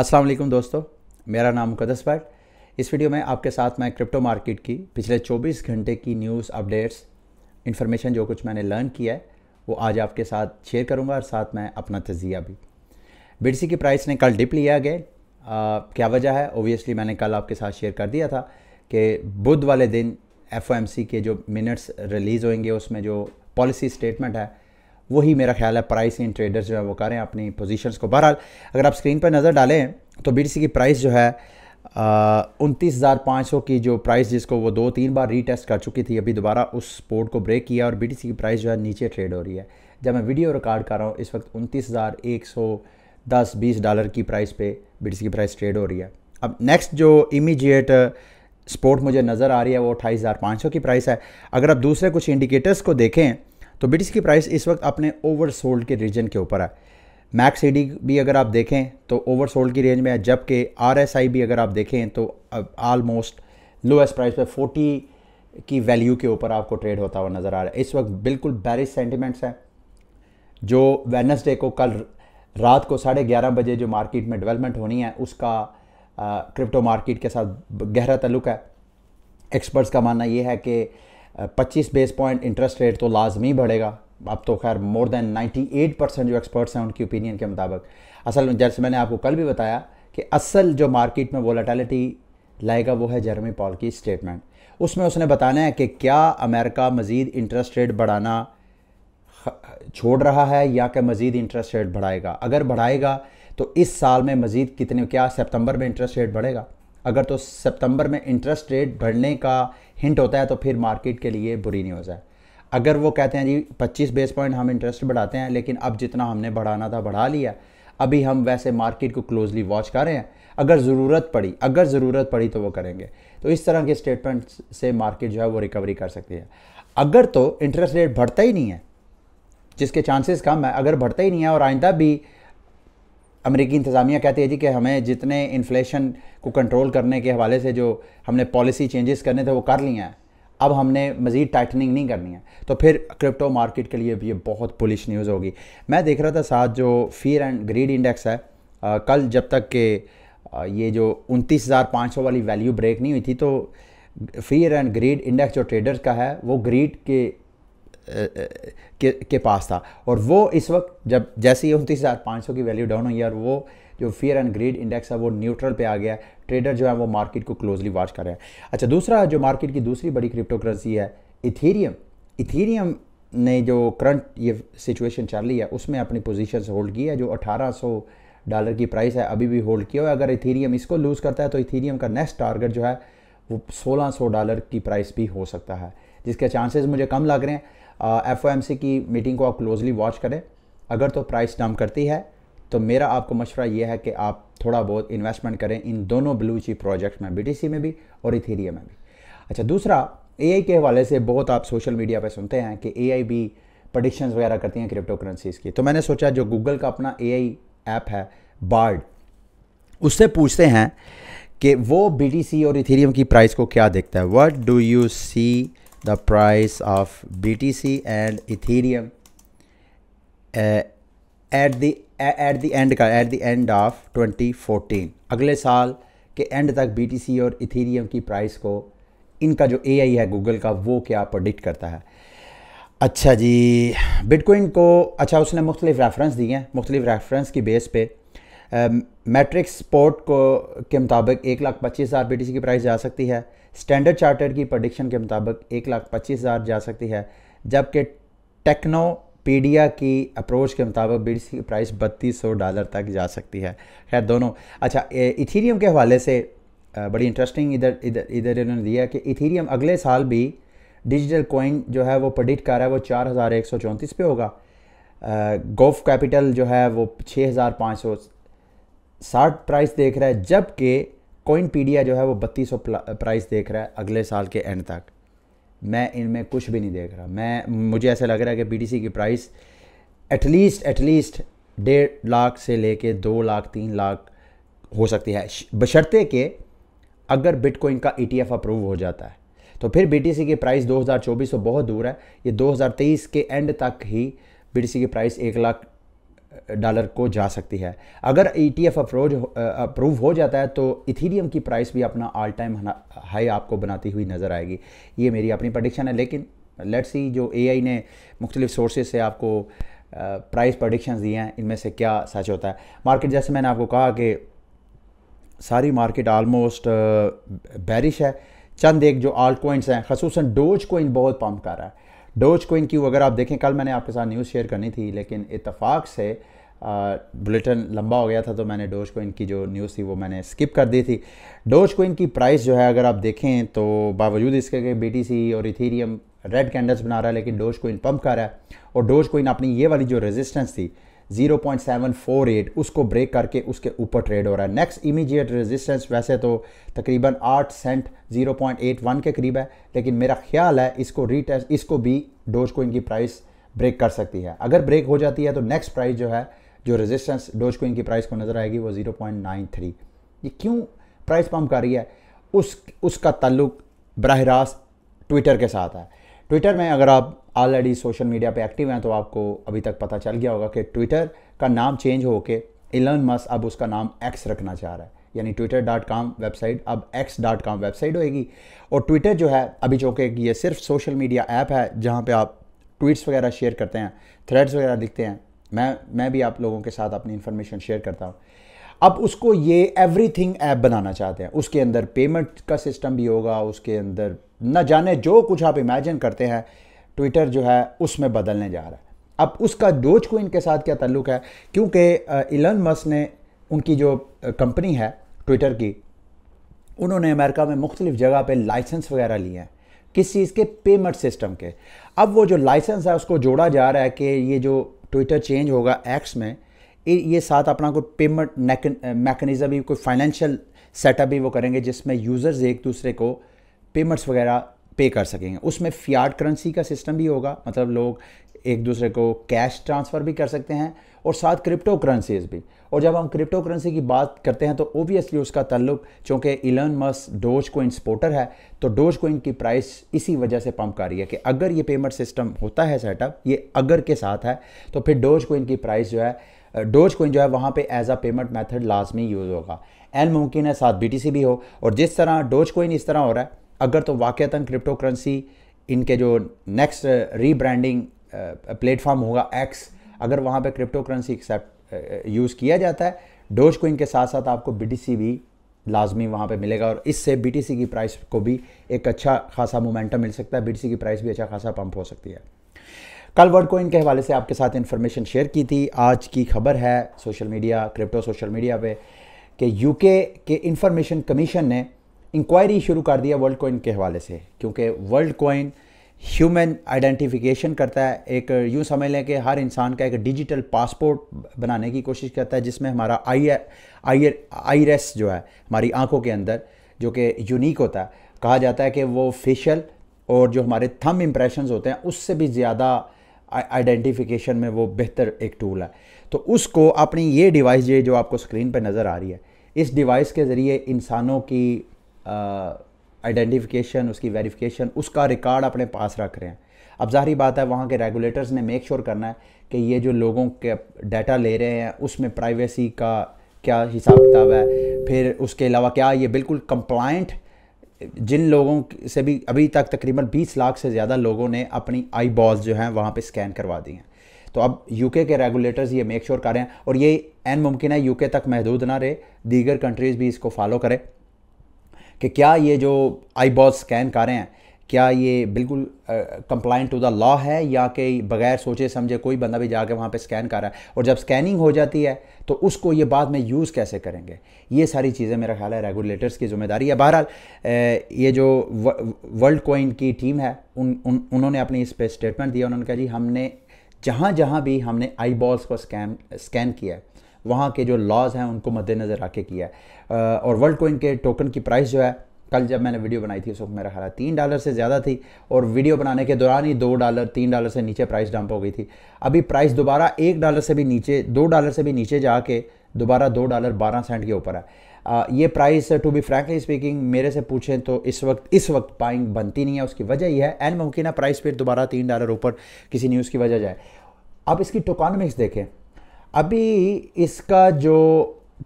अस्सलाम वालेकुम दोस्तों मेरा नाम मुकदस भट्ट इस वीडियो में आपके साथ मैं क्रिप्टो मार्केट की पिछले 24 घंटे की न्यूज़ अपडेट्स इन्फॉर्मेशन जो कुछ मैंने लर्न किया है वो आज आपके साथ शेयर करूँगा और साथ में अपना तजिया भी बिडसी की प्राइस ने कल डिप लिया गया क्या वजह है ओबियसली मैंने कल आपके साथ शेयर कर दिया था कि बुध वाले दिन एफ के जो मिनट्स रिलीज़ होंगे उसमें जो पॉलिसी स्टेटमेंट है वही मेरा ख्याल है प्राइस इन ट्रेडर्स जो है वो करें अपनी पोजीशंस को बहरहाल अगर आप स्क्रीन पर नज़र डालें तो बी की प्राइस जो है उनतीस हज़ार पाँच सौ की जो प्राइस जिसको वो दो तीन बार रीटेस्ट कर चुकी थी अभी दोबारा उस स्पोर्ट को ब्रेक किया और बी की प्राइस जो है नीचे ट्रेड हो रही है जब मैं वीडियो रिकॉर्ड कर रहा हूँ इस वक्त उनतीस हज़ार एक सौ दस बीस डॉलर की प्राइस पे बी की प्राइस ट्रेड हो रही है अब नेक्स्ट जो इमीडिएट स्पोर्ट मुझे नज़र आ रही है वो अट्ठाईस हज़ार पाँच सौ की प्राइस है अगर आप दूसरे कुछ इंडिकेटर्स को देखें तो बिट्स की प्राइस इस वक्त अपने ओवरसोल्ड के रीजन के ऊपर है मैक्स ईडी भी अगर आप देखें तो ओवरसोल्ड की रेंज में है जबकि आरएसआई भी अगर आप देखें तो आलमोस्ट लोएस्ट प्राइस पे 40 की वैल्यू के ऊपर आपको ट्रेड होता हुआ नज़र आ रहा है इस वक्त बिल्कुल बैरिज सेंटिमेंट्स हैं जो वेनसडे को कल रात को साढ़े ग्यारह बजे जो मार्केट में डेवलपमेंट होनी है उसका क्रिप्टो मार्केट के साथ गहरा तल्लुक है एक्सपर्ट्स का मानना यह है कि पच्चीस बेस पॉइंट इंटरेस्ट रेट तो लाजमी बढ़ेगा अब तो खैर मोर देन 98 परसेंट जो एक्सपर्ट्स हैं उनकी ओपिनियन के मुताबिक असल में जैसे मैंने आपको कल भी बताया कि असल जो मार्केट में वोलाटिलिटी लाएगा वो है जर्मी पॉल की स्टेटमेंट उसमें उसने बताना है कि क्या अमेरिका मज़ीद इंटरेस्ट रेट बढ़ाना छोड़ रहा है या कि मज़ीद इंटरेस्ट रेट बढ़ाएगा अगर बढ़ाएगा तो इस साल में मज़ीद कितने क्या सितंबर में इंटरेस्ट रेट बढ़ेगा अगर तो सितंबर में इंटरेस्ट रेट बढ़ने का हिंट होता है तो फिर मार्केट के लिए बुरी न्यूज़ है अगर वो कहते हैं जी 25 बेस पॉइंट हम इंटरेस्ट बढ़ाते हैं लेकिन अब जितना हमने बढ़ाना था बढ़ा लिया अभी हम वैसे मार्केट को क्लोजली वॉच कर रहे हैं अगर ज़रूरत पड़ी अगर ज़रूरत पड़ी तो वो करेंगे तो इस तरह के स्टेटमेंट से मार्केट जो है वो रिकवरी कर सकती है अगर तो इंटरेस्ट रेट बढ़ता ही नहीं है जिसके चांसेस कम है अगर बढ़ता ही नहीं है और आइंदा भी अमेरिकी इंतज़ामिया कहती है जी कि हमें जितने इन्फ्लेशन को कंट्रोल करने के हवाले से जो हमने पॉलिसी चेंजेस करने थे वो कर लिए हैं अब हमने मज़ीद टाइटनिंग नहीं करनी है तो फिर क्रिप्टो मार्केट के लिए भी ये बहुत पुलिश न्यूज़ होगी मैं देख रहा था साथ जो फियर एंड ग्रीड इंडेक्स है आ, कल जब तक के आ, ये जो उनतीस वाली वैल्यू ब्रेक नहीं हुई थी तो फियर एंड ग्रीड इंडेक्स जो ट्रेडर्स का है वो ग्रीड के के, के पास था और वो इस वक्त जब जैसे ही उनतीस हज़ार पाँच सौ की वैल्यू डाउन हुई और वो जो फियर एंड ग्रीड इंडेक्स है वो न्यूट्रल पे आ गया ट्रेडर जो है वो मार्केट को क्लोजली वॉच कर रहे हैं अच्छा दूसरा जो मार्केट की दूसरी बड़ी क्रिप्टो करेंसी है इथेरियम इथेरियम ने जो करंट ये सिचुएशन चल रही है उसमें अपनी पोजिशन होल्ड की है जो अठारह डॉलर की प्राइस है अभी भी होल्ड किया हुआ अगर इथेरियम इसको लूज़ करता है तो इथेरियम का नेक्स्ट टारगेट जो है वो सौ डॉलर की प्राइस भी हो सकता है जिसके चांसेस मुझे कम लग रहे हैं एफ की मीटिंग को आप क्लोजली वॉच करें अगर तो प्राइस डम करती है तो मेरा आपको मशवरा यह है कि आप थोड़ा बहुत इन्वेस्टमेंट करें इन दोनों ब्लू चीप प्रोजेक्ट में बी में भी और इथीरियम में भी अच्छा दूसरा ए के हवाले से बहुत आप सोशल मीडिया पर सुनते हैं कि ए भी प्रडिक्शन वगैरह करती हैं क्रिप्टो करेंसीज़ की तो मैंने सोचा जो गूगल का अपना ए ऐप है बार्ड उससे पूछते हैं कि वो बी और इथेरियम की प्राइस को क्या देखता है what do you see the price of BTC and Ethereum uh, at the at the end का एट द एंड ऑफ 2014 अगले साल के एंड तक BTC और इथीरियम की प्राइस को इनका जो ए है गूगल का वो क्या प्रोडिक्ट करता है अच्छा जी बिटकॉइन को अच्छा उसने मुख्तलिफ रेफरेंस दिए हैं मुख्तलिफ रेफरेंस की बेस पे मैट्रिक्स um, स्पोर्ट को के मुताबिक एक लाख पच्चीस हज़ार बी की प्राइस जा सकती है स्टैंडर्ड चार्टर्ड की प्रडिक्शन के मुताबिक एक लाख पच्चीस हज़ार जा सकती है जबकि टेक्नोपीडिया की अप्रोच के मुताबिक बी की प्राइस बत्तीस सौ डॉलर तक जा सकती है खैर दोनों अच्छा इथीरियम के हवाले से बड़ी इंटरेस्टिंग इधर इधर इधर इन्होंने दिया कि इथीरियम अगले साल भी डिजिटल कोइन जो है वो प्रडिक्ट कर रहा है वो चार हज़ार एक सौ चौंतीस पे होगा गोफ कैपिटल जो है वो छः हज़ार पाँच सौ साठ प्राइस देख रहा है जबकि कोइन पीडिया जो है वो बत्तीस सौ प्राइस देख रहा है अगले साल के एंड तक मैं इनमें कुछ भी नहीं देख रहा मैं मुझे ऐसा लग रहा है कि बीटीसी की प्राइस एटलीस्ट एटलीस्ट डेढ़ लाख से लेके दो लाख तीन लाख हो सकती है बशर्ते कि अगर बिटकॉइन का ईटीएफ e अप्रूव हो जाता है तो फिर बीटीसी की प्राइस 2024 तो बहुत दूर है ये 2023 के एंड तक ही बीटीसी की प्राइस एक लाख डॉलर को जा सकती है अगर E T F approves approve हो जाता है तो इथीरियम की प्राइस भी अपना ऑल टाइम हाई आपको बनाती हुई नज़र आएगी ये मेरी अपनी प्रडिक्शन है लेकिन लेट्स सी जो एआई ने मुख्तलिफ सोर्सेज से आपको प्राइस प्रडिक्शन दिए हैं इनमें से क्या सच होता है मार्केट जैसे मैंने आपको कहा कि सारी मार्केट आलमोस्ट बैरिश है चंद एक जो आल्ट कोइंस हैं खसूस डोज कोइन बहुत पम्प कर रहा है डोज कोइन क्यू अगर आप देखें कल मैंने आपके साथ न्यूज़ शेयर करनी थी लेकिन इतफाक़ से बुलेटिन लंबा हो गया था तो मैंने डोज कोइन की जो न्यूज़ थी वो मैंने स्किप कर दी थी डोज कोइन की प्राइस जो है अगर आप देखें तो बावजूद इसके कि बी और इथीरियम रेड कैंडल्स बना रहा है लेकिन डोज कोइन पंप कर रहा है और डोज कोइन अपनी ये वाली जो रेजिस्टेंस थी 0.748 उसको ब्रेक करके उसके ऊपर ट्रेड हो रहा है नेक्स्ट इमीडिएट रेजिस्टेंस वैसे तो तकरीबन 8 सेंट 0.81 के करीब है लेकिन मेरा ख्याल है इसको रीटेस्ट इसको भी डोज को इनकी प्राइस ब्रेक कर सकती है अगर ब्रेक हो जाती है तो नेक्स्ट प्राइस जो है जो रेजिस्टेंस डोज को इनकी प्राइस को नज़र आएगी वो जीरो ये क्यों प्राइस पम्प कर रही है उस उसका ताल्लुक बरह रास्त ट्विटर के साथ है ट्विटर में अगर आप ऑलरेडी सोशल मीडिया पे एक्टिव हैं तो आपको अभी तक पता चल गया होगा कि ट्विटर का नाम चेंज हो के इलन मस अब उसका नाम एक्स रखना चाह रहा है यानी ट्विटर डॉट कॉम वेबसाइट अब एक्स डॉट कॉम वेबसाइट होएगी और ट्विटर जो है अभी जो कि ये सिर्फ सोशल मीडिया ऐप है जहाँ पर आप ट्वीट्स वगैरह शेयर करते हैं थ्रेड्स वगैरह लिखते हैं मैं मैं भी आप लोगों के साथ अपनी इन्फॉर्मेशन शेयर करता हूँ अब उसको ये एवरीथिंग ऐप बनाना चाहते हैं उसके अंदर पेमेंट का सिस्टम भी होगा उसके अंदर न जाने जो कुछ आप इमेजिन करते हैं ट्विटर जो है उसमें बदलने जा रहा है अब उसका डोज को इनके साथ क्या ताल्लुक है क्योंकि इलन मस ने उनकी जो कंपनी है ट्विटर की उन्होंने अमेरिका में मुख्तलिफ जगह पे लाइसेंस वगैरह लिए हैं किस चीज़ के पेमेंट सिस्टम के अब वो जो लाइसेंस है उसको जोड़ा जा रहा है कि ये जो ट्विटर चेंज होगा एक्स में ये साथ अपना कोई पेमेंट मैकेनिज़म भी कोई फाइनेंशियल सेटअप भी वो करेंगे जिसमें यूज़र्स एक दूसरे को पेमेंट्स वगैरह पे कर सकेंगे उसमें फियाड करेंसी का सिस्टम भी होगा मतलब लोग एक दूसरे को कैश ट्रांसफ़र भी कर सकते हैं और साथ क्रिप्टो करेंसीज भी और जब हम क्रिप्टो करेंसी की बात करते हैं तो ओबियसली उसका तल्लुक चूँकि इलन मस डोज कोइन सपोर्टर है तो डोज कोइन की प्राइस इसी वजह से पंप कर रही है कि अगर ये पेमेंट सिस्टम होता है सेटअप ये अगर के साथ है तो फिर डोज कोइन की प्राइस जो है डोज कोइन जो है वहाँ पे एज आ पेमेंट मेथड लाजमी यूज़ होगा एंड मुमकिन है साथ बी भी हो और जिस तरह डोज कोइन इस तरह हो रहा है अगर तो वाक़ता क्रिप्टो करेंसी इनके जो नेक्स्ट रीब्रांडिंग प्लेटफॉर्म होगा एक्स अगर वहाँ पे क्रिप्टो करेंसी एक्सेप्ट यूज़ किया जाता है डोज कोइन के साथ साथ आपको बी भी लाजमी वहाँ पे मिलेगा और इससे बी की प्राइस को भी एक अच्छा खासा मोमेंटम मिल सकता है बी की प्राइस भी अच्छा खासा पंप हो सकती है कल वर्ड कोइन के हवाले से आपके साथ इन्फॉर्मेशन शेयर की थी आज की खबर है social media crypto social media पे कि यूके के इंफॉर्मेशन कमीशन ने इंक्वायरी शुरू कर दिया वर्ल्ड कोइन के हवाले से क्योंकि वर्ल्ड कोइन ह्यूमन आइडेंटिफिकेशन करता है एक यूँ समझ लें कि हर इंसान का एक डिजिटल पासपोर्ट बनाने की कोशिश करता है जिसमें हमारा आई आई रेस जो है हमारी आंखों के अंदर जो कि यूनिक होता है कहा जाता है कि वो फेशियल और जो हमारे थम इम्प्रेशन होते हैं उससे भी ज़्यादा आइडेंटिफिकेशन में वो बेहतर एक टूल है तो उसको अपनी ये डिवाइस ये जो आपको स्क्रीन पर नज़र आ रही है इस डिवाइस के ज़रिए इंसानों की आइडेंटिफिकेशन उसकी वेरिफिकेशन उसका रिकॉर्ड अपने पास रख रहे हैं अब जाहरी बात है वहाँ के रेगुलेटर्स ने मेक श्योर sure करना है कि ये जो लोगों के डाटा ले रहे हैं उसमें प्राइवेसी का क्या हिसाब किताब है फिर उसके अलावा क्या ये बिल्कुल कंप्लाइंट जिन लोगों से भी अभी तक तकरीबन 20 लाख से ज़्यादा लोगों ने अपनी आई बॉल्स जो हैं वहाँ पे स्कैन करवा दी हैं तो अब यूके के रेगुलेटर्स ये मेक श्योर कर रहे हैं और ये एन मुमकिन है यूके तक महदूद ना रहे दीगर कंट्रीज़ भी इसको फॉलो करें कि क्या ये जो आई बॉल्स स्कैन कर रहे हैं क्या ये बिल्कुल कंप्लाइंट टू द लॉ है या कि बगैर सोचे समझे कोई बंदा भी जाके वहाँ पे स्कैन कर रहा है और जब स्कैनिंग हो जाती है तो उसको ये बाद में यूज़ कैसे करेंगे ये सारी चीज़ें मेरा ख्याल है रेगुलेटर्स की जिम्मेदारी है बहरहाल ये जो वर्ल्ड कोइन की टीम है उन, उन उन्होंने अपनी इस पर स्टेटमेंट दिया उन्होंने कहा जी हमने जहाँ जहाँ भी हमने आई बॉल्स को स्कैन स्कैन किया है वहाँ के जो लॉज हैं उनको मद्देनज़र आके के किया है और वर्ल्ड कोइन के टोकन की प्राइस जो है कल जब मैंने वीडियो बनाई थी उस वक्त मेरा ख्याल तीन डॉलर से ज़्यादा थी और वीडियो बनाने के दौरान ही दो डॉलर तीन डॉलर से नीचे प्राइस डंप हो गई थी अभी प्राइस दोबारा एक डॉलर से भी नीचे दो डॉलर से भी नीचे जाके दोबारा दो डॉलर बारह सेंट के ऊपर है आ, ये price to be frankly speaking मेरे से पूछें तो इस वक्त इस वक्त बाइंग बनती नहीं है उसकी वजह यह है एन मुमकिन है प्राइस फिर दोबारा तीन डॉलर ऊपर किसी न्यूज़ की वजह जाए अब इसकी टोकॉनमिक्स देखें अभी इसका जो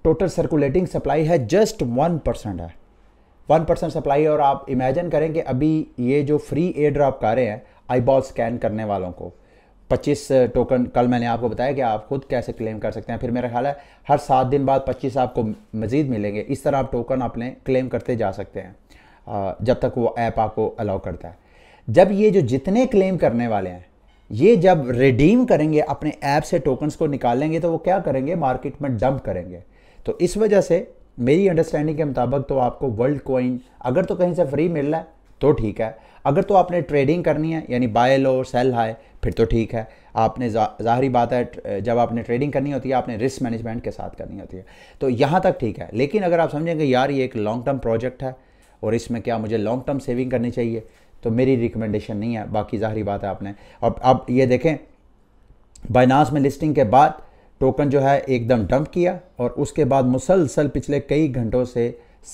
टोटल सर्कुलेटिंग सप्लाई है जस्ट वन परसेंट है वन परसेंट सप्लाई और आप इमेजिन करें कि अभी ये जो फ्री एयर ड्रॉप कर रहे हैं आई बॉल स्कैन करने वालों को 25 टोकन uh, कल मैंने आपको बताया कि आप खुद कैसे क्लेम कर सकते हैं फिर मेरा ख्याल है हर सात दिन बाद 25 आपको मज़ीद मिलेंगे इस तरह आप टोकन अपने क्लेम करते जा सकते हैं uh, जब तक वो ऐप आपको अलाउ करता है जब ये जो जितने क्लेम करने वाले हैं ये जब रिडीम करेंगे अपने ऐप से टोकन्स को निकालेंगे तो वो क्या करेंगे मार्केट में डंप करेंगे तो इस वजह से मेरी अंडरस्टैंडिंग के मुताबिक तो आपको वर्ल्ड कोइन अगर तो कहीं से फ्री मिल रहा है तो ठीक है अगर तो आपने ट्रेडिंग करनी है यानी बाय लो सेल हाई फिर तो ठीक है आपने जाहरी बात है जब आपने ट्रेडिंग करनी होती है आपने रिस्क मैनेजमेंट के साथ करनी होती है तो यहाँ तक ठीक है लेकिन अगर आप समझेंगे यार ये एक लॉन्ग टर्म प्रोजेक्ट है और इसमें क्या मुझे लॉन्ग टर्म सेविंग करनी चाहिए तो मेरी रिकमेंडेशन नहीं है बाकी जाहरी बात है आपने अब आप ये देखें बाइनास में लिस्टिंग के बाद टोकन जो है एकदम डंप किया और उसके बाद मुसलसल पिछले कई घंटों से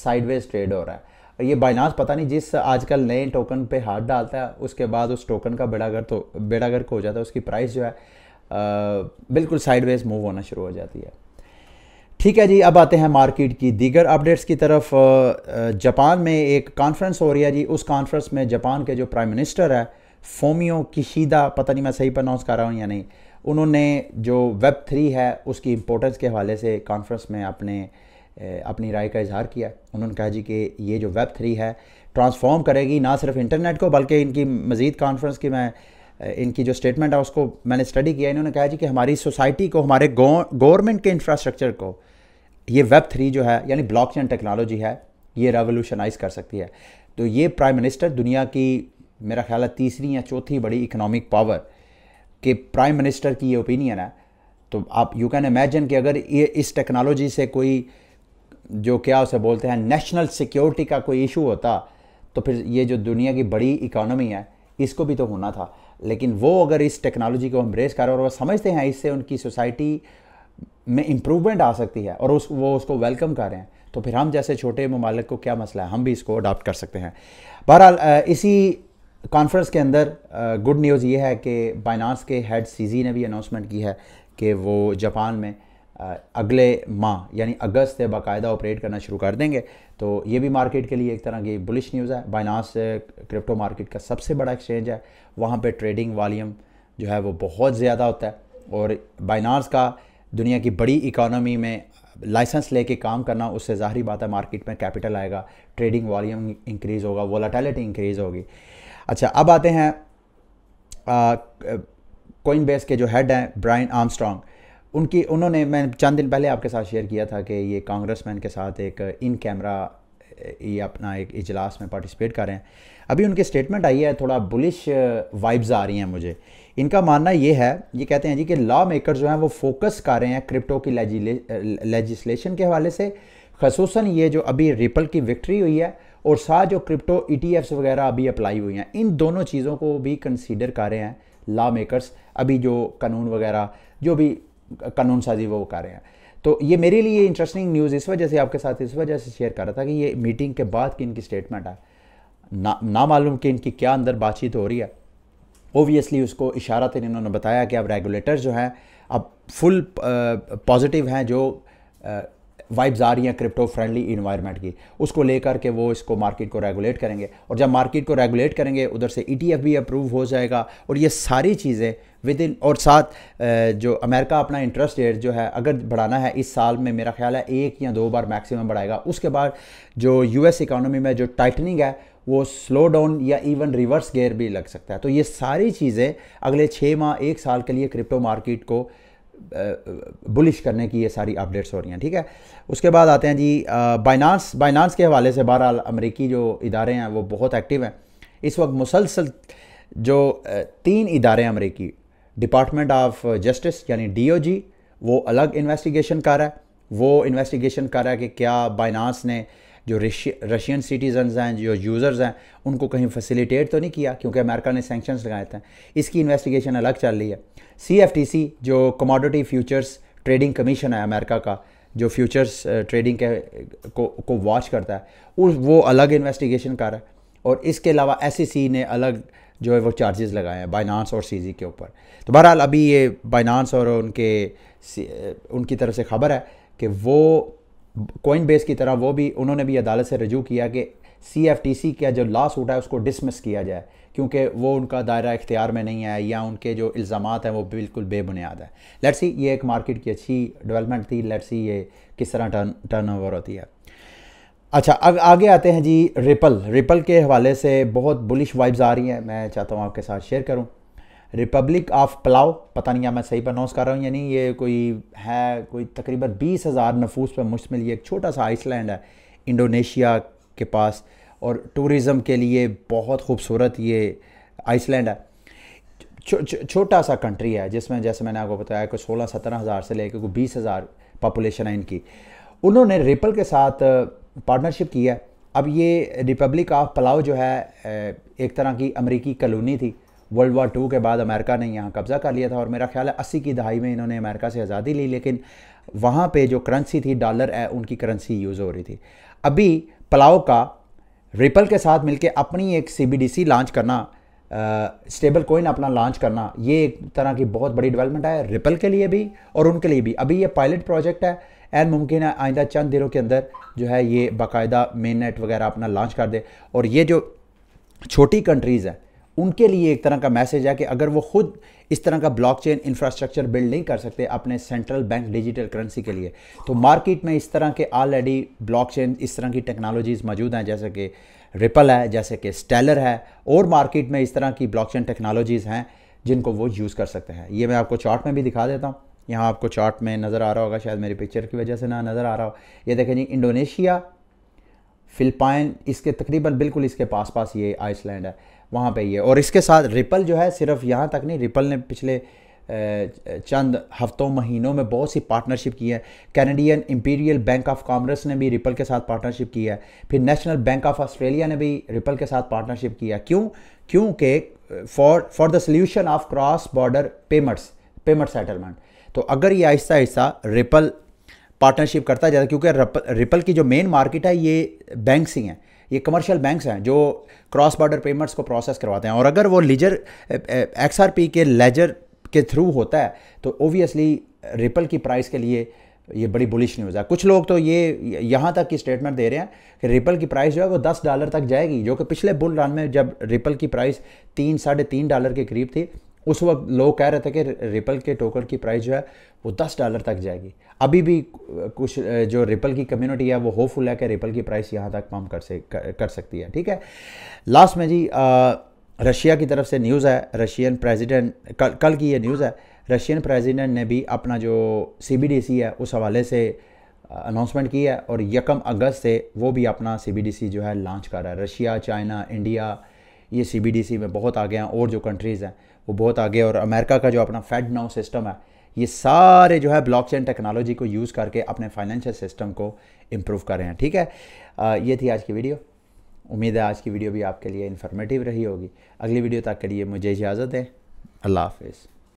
साइडवेज ट्रेड हो रहा है और ये बाइनास पता नहीं जिस आजकल नए टोकन पे हाथ डालता है उसके बाद उस टोकन का बेड़ागर तो बेड़ागर हो जाता है उसकी प्राइस जो है आ, बिल्कुल साइडवेज मूव होना शुरू हो जाती है ठीक है जी अब आते हैं मार्केट की दीगर अपडेट्स की तरफ जापान में एक कॉन्फ्रेंस हो रही है जी उस कॉन्फ्रेंस में जापान के जो प्राइम मिनिस्टर है फोमियो किशीदा पता नहीं मैं सही प्रनाउंस कर रहा हूँ या नहीं उन्होंने जो वेब थ्री है उसकी इम्पोर्टेंस के हवाले से कॉन्फ्रेंस में अपने अपनी राय का इजहार किया उन्होंने कहा जी कि ये जो वेब थ्री है ट्रांसफॉर्म करेगी ना सिर्फ इंटरनेट को बल्कि इनकी मज़ीद कॉन्फ्रेंस की मैं इनकी जो स्टेटमेंट है उसको मैंने स्टडी किया इन्होंने कहा जी कि हमारी सोसाइटी को हमारे गवर्नमेंट के इंफ्रास्ट्रक्चर को ये वेब थ्री जो है यानी ब्लॉकचेन टेक्नोलॉजी है ये रेवोल्यूशनाइज कर सकती है तो ये प्राइम मिनिस्टर दुनिया की मेरा ख्याल है तीसरी या चौथी बड़ी इकनॉमिक पावर कि प्राइम मिनिस्टर की ये ओपिनियन है तो आप यू कैन इमेजिन कि अगर ये इस टेक्नोलॉजी से कोई जो क्या उसे बोलते हैं नेशनल सिक्योरिटी का कोई इशू होता तो फिर ये जो दुनिया की बड़ी इकोनॉमी है इसको भी तो होना था लेकिन वो अगर इस टेक्नोलॉजी को एम्ब्रेस करें और वो समझते हैं इससे उनकी सोसाइटी में इम्प्रूवमेंट आ सकती है और उस वो उसको वेलकम कर रहे हैं तो फिर हम जैसे छोटे ममालिक को क्या मसला है हम भी इसको अडाप्ट कर सकते हैं बहरहाल इसी कॉन्फ्रेंस के अंदर गुड न्यूज़ ये है कि बाइनास के हेड सीजी ने भी अनाउंसमेंट की है कि वो जापान में अगले माह यानी अगस्त से बाकायदा ऑपरेट करना शुरू कर देंगे तो ये भी मार्केट के लिए एक तरह की बुलिश न्यूज़ है बाइनास क्रिप्टो मार्केट का सबसे बड़ा एक्सचेंज है वहाँ पर ट्रेडिंग वॉलीम जो है वो बहुत ज़्यादा होता है और बाइनास का दुनिया की बड़ी इकानमी में लाइसेंस लेके काम करना उससे ज़ाहरी बात है मार्केट में कैपिटल आएगा ट्रेडिंग वॉल्यूम इंक्रीज़ होगा वोलाटिलिटी इंक्रीज़ होगी अच्छा अब आते हैं कोइन बेस के जो हेड हैं ब्राइन आर्मस्ट्रॉन्ग उनकी उन्होंने मैं चंद दिन पहले आपके साथ शेयर किया था कि ये कांग्रेसमैन के साथ एक इन कैमरा ये अपना एक इजलास में पार्टिसिपेट कर रहे हैं अभी उनकी स्टेटमेंट आई है थोड़ा बुलिश वाइब्स आ रही हैं मुझे इनका मानना ये है ये कहते हैं जी कि लॉ मेकर जो हैं वो फोकस कर रहे हैं क्रिप्टो की लेजिस्लेशन के हवाले से खसूस ये जो अभी रिपल की विक्ट्री हुई है और साथ जो क्रिप्टो ई e वगैरह अभी अप्लाई हुई हैं इन दोनों चीज़ों को भी कंसीडर कर रहे हैं लॉ मेकर्स अभी जो कानून वगैरह जो भी कानून साजी वो कर रहे हैं तो ये मेरे लिए इंटरेस्टिंग न्यूज़ इस वजह से आपके साथ इस वजह से शेयर कर रहा था कि ये मीटिंग के बाद की इनकी स्टेटमेंट है ना ना मालूम कि इनकी क्या अंदर बातचीत हो रही है ओबियसली उसको इशारा थे इन्होंने बताया कि अब रेगुलेटर जो हैं अब फुल पॉजिटिव हैं जो वाइब्स आ रही हैं क्रिप्टो फ्रेंडली इन्वायरमेंट की उसको लेकर के वो इसको मार्केट को रेगुलेट करेंगे और जब मार्केट को रेगुलेट करेंगे उधर से ई e भी अप्रूव हो जाएगा और ये सारी चीज़ें विद इन और साथ जो अमेरिका अपना इंटरेस्ट रेट जो है अगर बढ़ाना है इस साल में मेरा ख्याल है एक या दो बार मैक्सिमम बढ़ाएगा उसके बाद जो यू एस में जो टाइटनिंग है वो स्लो डाउन या इवन रिवर्स गेयर भी लग सकता है तो ये सारी चीज़ें अगले छः माह एक साल के लिए क्रिप्टो मार्केट को बुलिश करने की ये सारी अपडेट्स हो रही हैं ठीक है उसके बाद आते हैं जी बाइनांस बाइनांस के हवाले से बहरहाल अमरीकी जो इदारे हैं वो बहुत एक्टिव हैं इस वक्त मुसलसल जो तीन इदारे हैं अमरीकी डिपार्टमेंट ऑफ जस्टिस यानी जी वो अलग इन्वेस्टिगेशन कर रहा है वो इन्वेस्टिगेशन कर रहा है कि क्या बाइनांस ने जो रशियन सिटीजन हैं जो यूज़र्स हैं उनको कहीं फैसिलिटेट तो नहीं किया क्योंकि अमेरिका ने सेंक्शंस लगाए थे इसकी इन्वेस्टिगेशन अलग चल रही है सी जो कमोडिटी फ्यूचर्स ट्रेडिंग कमीशन है अमेरिका का जो फ्यूचर्स ट्रेडिंग uh, के को को वॉच करता है उस वो अलग इन्वेस्टिगेशन कर रहा है और इसके अलावा एस e ने अलग जो है वो चार्जेस लगाए हैं बाइनांस और सी के ऊपर तो बहरहाल अभी ये बाइनांस और उनके uh, उनकी तरफ से खबर है कि वो कोइन बेस की तरह वो भी उन्होंने भी अदालत से रजू किया कि सी का जो लॉस उठा है उसको डिसमिस किया जाए क्योंकि वो उनका दायरा इख्तियार में नहीं है या उनके जो इल्ज़ाम हैं वो बिल्कुल बेबुनियाद है लेट्स सी ये एक मार्केट की अच्छी डेवलपमेंट थी लेट्स सी ये किस तरह टर्न टर्न ओवर होती है अच्छा अब आगे आते हैं जी रिपल रिपल के हवाले से बहुत बुलिश वाइब्स आ रही हैं मैं चाहता हूँ आपके साथ शेयर करूँ रिपब्लिक ऑफ पलाव पता नहीं मैं सही प्रनाउंस कर रहा हूँ या नहीं ये कोई है कोई तकरीबन बीस हज़ार नफूस पर मुश्तमिल ये एक छोटा सा आइसलैंड है इंडोनेशिया के पास और टूरिज़म के लिए बहुत खूबसूरत ये आइसलैंड है छोटा चो, चो, सा कंट्री है जिसमें जैसे मैंने आपको बताया कि सोलह सत्रह हज़ार से लेकर बीस हज़ार पॉपुलेशन है इनकी उन्होंने रिपल के साथ पार्टनरशिप की है अब ये रिपब्लिक ऑफ पलाव जो है एक तरह की अमेरिकी कलोनी थी वर्ल्ड वार टू के बाद अमेरिका ने यहाँ कब्ज़ा कर लिया था और मेरा ख्याल है अस्सी की दहाई में इन्होंने अमेरिका से आज़ादी ली लेकिन वहाँ पे जो करेंसी थी डॉलर है उनकी करेंसी यूज़ हो रही थी अभी पलाव का रिपल के साथ मिलके अपनी एक सी लॉन्च करना स्टेबल कोइन अपना लॉन्च करना ये एक तरह की बहुत बड़ी डेवलपमेंट है रिपल के लिए भी और उनके लिए भी अभी ये पायलट प्रोजेक्ट है एंड मुमकिन है आइंदा चंद दिनों के अंदर जो है ये बाकायदा मेन नेट वगैरह अपना लॉन्च कर दे और ये जो छोटी कंट्रीज़ हैं उनके लिए एक तरह का मैसेज है कि अगर वो खुद इस तरह का ब्लॉकचेन इंफ्रास्ट्रक्चर बिल्ड नहीं कर सकते अपने सेंट्रल बैंक डिजिटल करेंसी के लिए तो मार्केट में इस तरह के ऑलरेडी ब्लॉकचेन इस तरह की टेक्नोलॉजीज़ मौजूद हैं जैसे कि रिपल है जैसे कि स्टेलर है और मार्केट में इस तरह की ब्लॉकचेन टेक्नोलॉजीज़ हैं जिनको वो यूज़ कर सकते हैं ये मैं आपको चार्ट में भी दिखा देता हूँ यहाँ आपको चार्ट में नज़र आ रहा होगा शायद मेरी पिक्चर की वजह से ना नज़र आ रहा हो ये देखें जी इंडोनेशिया फिलपाइन इसके तकरीबन बिल्कुल इसके पास पास ये आइसलैंड है वहाँ पे ये और इसके साथ रिपल जो है सिर्फ यहाँ तक नहीं रिपल ने पिछले चंद हफ्तों महीनों में बहुत सी पार्टनरशिप की है Canadian Imperial Bank of Commerce ने भी रिपल के साथ पार्टनरशिप की है फिर नेशनल बैंक ऑफ ऑस्ट्रेलिया ने भी रिपल के साथ पार्टनरशिप किया क्यों क्योंकि for for the solution of cross border payments payment settlement तो अगर ये आहिस्ता आहिस्ता रिपल पार्टनरशिप करता जाता क्योंकि रिपल की जो मेन मार्केट है ये बैंक्स ही हैं ये कमर्शियल बैंक्स हैं जो क्रॉस बॉर्डर पेमेंट्स को प्रोसेस करवाते हैं और अगर वो लीजर एक्स के लेजर के थ्रू होता है तो ओबियसली रिपल की प्राइस के लिए ये बड़ी बुलिश न्यूज़ है कुछ लोग तो ये यहाँ तक की स्टेटमेंट दे रहे हैं कि रिपल की प्राइस जो है वो दस डॉलर तक जाएगी जो कि पिछले बुल रन में जब रिपल की प्राइस तीन साढ़े तीन डॉलर के करीब थी उस वक्त लोग कह रहे थे कि रिपल के टोकन की प्राइस जो है वो दस डॉलर तक जाएगी अभी भी कुछ जो रिपल की कम्युनिटी है वो होपफुल है कि रिपल की प्राइस यहाँ तक पम्प कर से कर सकती है ठीक है लास्ट में जी रशिया की तरफ से न्यूज़ है रशियन प्रेसिडेंट कल कल की ये न्यूज़ है रशियन प्रेसिडेंट ने भी अपना जो सी है उस हवाले से अनाउंसमेंट की है और यकम अगस्त से वो भी अपना सी जो है लॉन्च कर रहा है रशिया चाइना इंडिया ये सी में बहुत आगे हैं और जो कंट्रीज़ हैं वो बहुत आगे और अमेरिका का जो अपना फेड नाउ सिस्टम है ये सारे जो है ब्लॉकचेन टेक्नोलॉजी को यूज़ करके अपने फाइनेंशियल सिस्टम को इम्प्रूव कर रहे हैं ठीक है आ, ये थी आज की वीडियो उम्मीद है आज की वीडियो भी आपके लिए इन्फॉर्मेटिव रही होगी अगली वीडियो तक के लिए मुझे इजाज़त दें अल्लाह हाफिज़